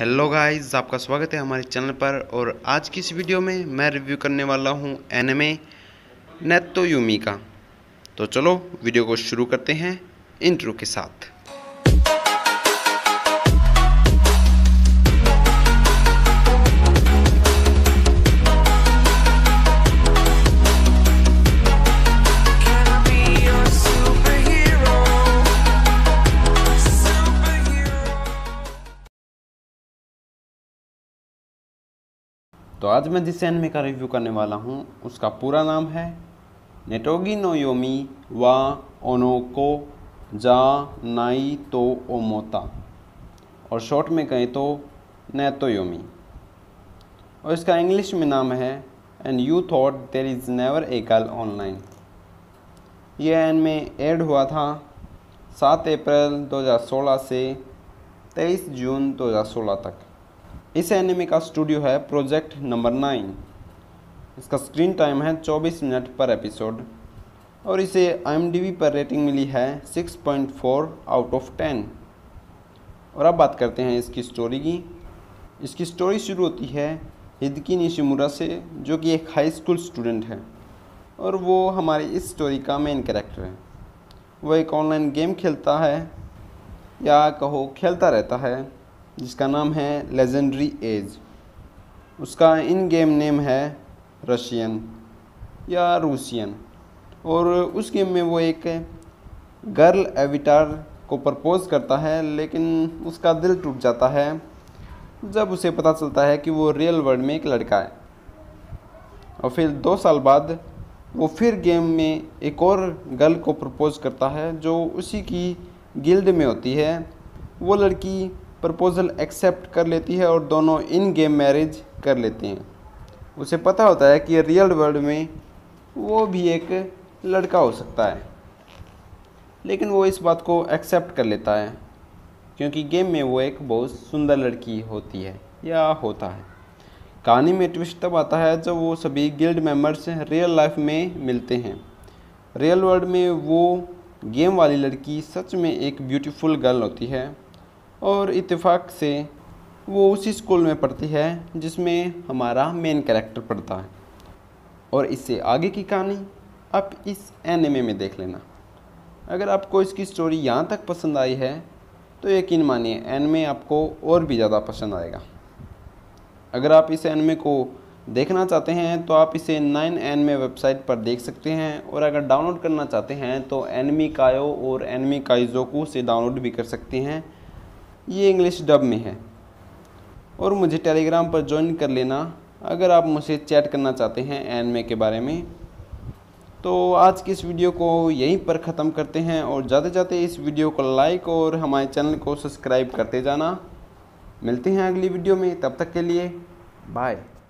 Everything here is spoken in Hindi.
हेलो गाइस आपका स्वागत है हमारे चैनल पर और आज की इस वीडियो में मैं रिव्यू करने वाला हूं एनिमे नेतो यूमी का तो चलो वीडियो को शुरू करते हैं इंट्रो के साथ तो आज मैं जिस एनमे का रिव्यू करने वाला हूँ उसका पूरा नाम है नेटोगी नो योमी वा ओनोको जा नाई तो ओमोता और शॉर्ट में कहें तो नैतो योमी और इसका इंग्लिश में नाम है and you thought there is never a girl online ये एन में एड हुआ था सात अप्रैल 2016 से तेईस जून 2016 तक इस एनिमे का स्टूडियो है प्रोजेक्ट नंबर नाइन इसका स्क्रीन टाइम है 24 मिनट पर एपिसोड और इसे आई पर रेटिंग मिली है 6.4 आउट ऑफ 10 और अब बात करते हैं इसकी स्टोरी की इसकी स्टोरी शुरू होती है हिदकी निशिमुरा से जो कि एक हाई स्कूल स्टूडेंट है और वो हमारी इस स्टोरी का मेन कैरेक्टर है वो एक ऑनलाइन गेम खेलता है या कहो खेलता रहता है जिसका नाम है लेजेंड्री एज उसका इन गेम नेम है रशियन या रूसियन और उस गेम में वो एक गर्ल एविटार को प्रपोज करता है लेकिन उसका दिल टूट जाता है जब उसे पता चलता है कि वो रियल वर्ल्ड में एक लड़का है और फिर दो साल बाद वो फिर गेम में एक और गर्ल को प्रपोज करता है जो उसी की गिल्ड में होती है वो लड़की प्रपोज़ल एक्सेप्ट कर लेती है और दोनों इन गेम मैरिज कर लेते हैं उसे पता होता है कि रियल वर्ल्ड में वो भी एक लड़का हो सकता है लेकिन वो इस बात को एक्सेप्ट कर लेता है क्योंकि गेम में वो एक बहुत सुंदर लड़की होती है या होता है कहानी में ट्विस्ट तब आता है जब वो सभी गिल्ड मेंबर्स रियल लाइफ में मिलते हैं रियल वर्ल्ड में वो गेम वाली लड़की सच में एक ब्यूटीफुल गर्ल होती है और इतफाक से वो उसी स्कूल में पढ़ती है जिसमें हमारा मेन कैरेक्टर पढ़ता है और इससे आगे की कहानी आप इस एनिमे में देख लेना अगर आपको इसकी स्टोरी यहाँ तक पसंद आई है तो यकीन मानिए एनिमे आपको और भी ज़्यादा पसंद आएगा अगर आप इस एनिमे को देखना चाहते हैं तो आप इसे नाइन एनमे वेबसाइट पर देख सकते हैं और अगर डाउनलोड करना चाहते हैं तो एनमी कायो और एनमी काइजोकू से डाउनलोड भी कर सकते हैं ये इंग्लिश डब में है और मुझे टेलीग्राम पर ज्वाइन कर लेना अगर आप मुझसे चैट करना चाहते हैं एन मे के बारे में तो आज की इस वीडियो को यहीं पर ख़त्म करते हैं और जाते जाते इस वीडियो को लाइक और हमारे चैनल को सब्सक्राइब करते जाना मिलते हैं अगली वीडियो में तब तक के लिए बाय